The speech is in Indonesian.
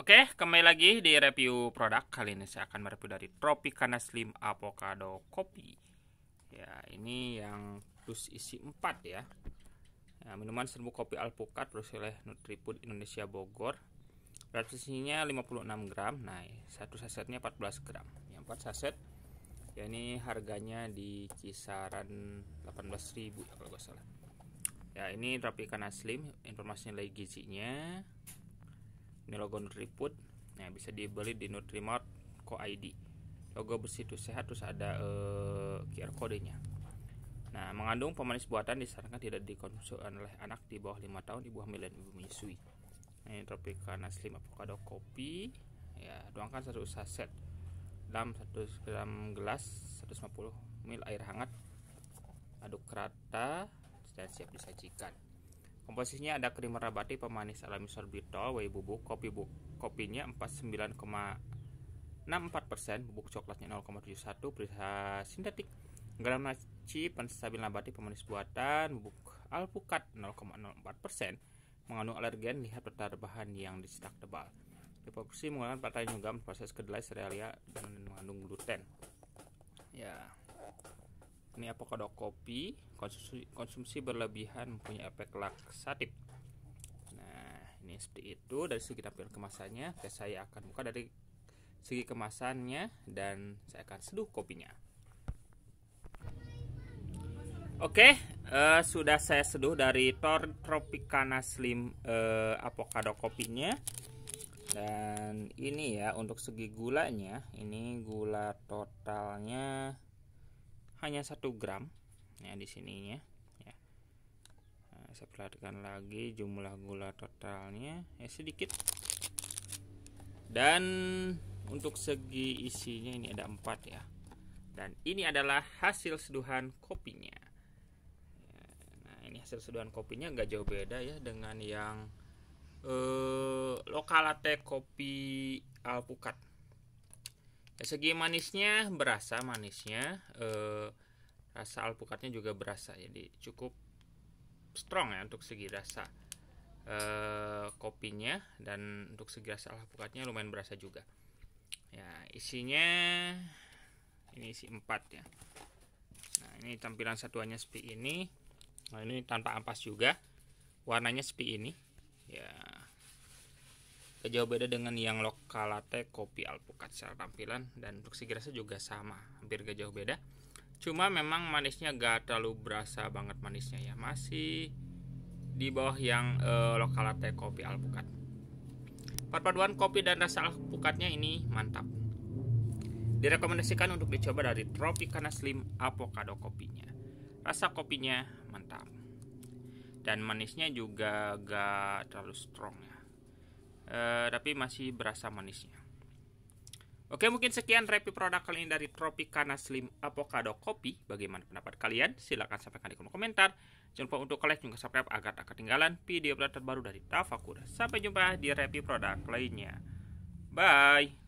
Oke, kembali lagi di review produk. Kali ini saya akan mereview dari Tropicana Slim Avocado Kopi. Ya, ini yang dus isi 4 ya. ya minuman serbu kopi alpukat produksi oleh Nutrifood Indonesia Bogor. Berat isinya 56 gram. Nah, ya, satu sasetnya 14 gram. Yang 4 saset ya ini harganya di kisaran 18.000 ya kalau nggak salah. Ya, ini Tropicana Slim, informasinya lagi gizinya ini logo nutriput, nah bisa dibeli di Nutrimart Co ID logo itu sehat terus ada eh, QR kodenya nah mengandung pemanis buatan disarankan tidak dikonsumsi oleh anak di bawah lima tahun ibu hamil dan ibu menyusui nah, ini Tropicana Slim Avocado Kopi ya tuangkan satu saset dalam satu dalam gelas 150 ml air hangat aduk rata dan siap disajikan Komposisinya ada krim merabati, pemanis alami sorbitol, whey bubuk, kopi bubuk kopinya 49,64%, bubuk coklatnya 0,71, perisa sintetik, garam naci, penstabil nabati, pemanis buatan, bubuk alpukat 0,04%, mengandung alergen, lihat peta bahan yang disetak tebal. Diproduksi menggunakan partai juga proses kedelai, serealia, dan mengandung gluten ini avocado kopi konsumsi, konsumsi berlebihan mempunyai efek laksatif nah ini seperti itu dari segi tampilan kemasannya saya akan buka dari segi kemasannya dan saya akan seduh kopinya Oke, okay, eh, sudah saya seduh dari Tor Tropicana Slim uh, eh, avocado kopinya. Dan ini ya untuk segi gulanya, ini gula totalnya hanya satu gram ya di sininya ya nah, saya perhatikan lagi jumlah gula totalnya ya sedikit dan untuk segi isinya ini ada empat ya dan ini adalah hasil seduhan kopinya ya, nah ini hasil seduhan kopinya nggak jauh beda ya dengan yang eh, lokal latte kopi alpukat segi manisnya berasa manisnya eh, rasa alpukatnya juga berasa jadi cukup strong ya untuk segi rasa eh, kopinya dan untuk segi rasa alpukatnya lumayan berasa juga ya isinya ini isi empat ya nah ini tampilan satuannya seperti ini nah ini tanpa ampas juga warnanya seperti ini ya Gak jauh beda dengan yang lokal latte kopi alpukat secara tampilan dan untuk segi rasa juga sama, hampir gak jauh beda. Cuma memang manisnya gak terlalu berasa banget manisnya ya, masih di bawah yang e, lokal latte kopi alpukat. Perpaduan kopi dan rasa alpukatnya ini mantap. Direkomendasikan untuk dicoba dari Tropicana Slim Avocado kopinya. Rasa kopinya mantap. Dan manisnya juga gak terlalu strong ya. Eh, tapi masih berasa manisnya. Oke, mungkin sekian review produk kali ini dari Tropicana Slim Avocado Kopi. Bagaimana pendapat kalian? Silahkan sampaikan di kolom komentar. Jangan lupa untuk like juga subscribe agar tak ketinggalan video terbaru dari Tafakura. Sampai jumpa di review produk lainnya. Bye!